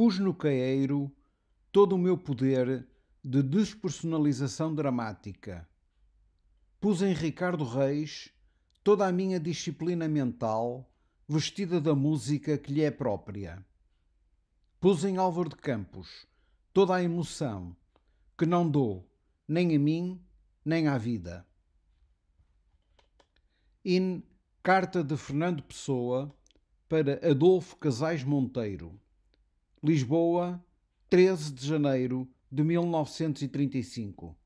pus no caeiro todo o meu poder de despersonalização dramática. Pus em Ricardo Reis toda a minha disciplina mental vestida da música que lhe é própria. Pus em Álvaro de Campos toda a emoção que não dou nem a mim nem à vida. In Carta de Fernando Pessoa para Adolfo Casais Monteiro Lisboa, 13 de janeiro de 1935.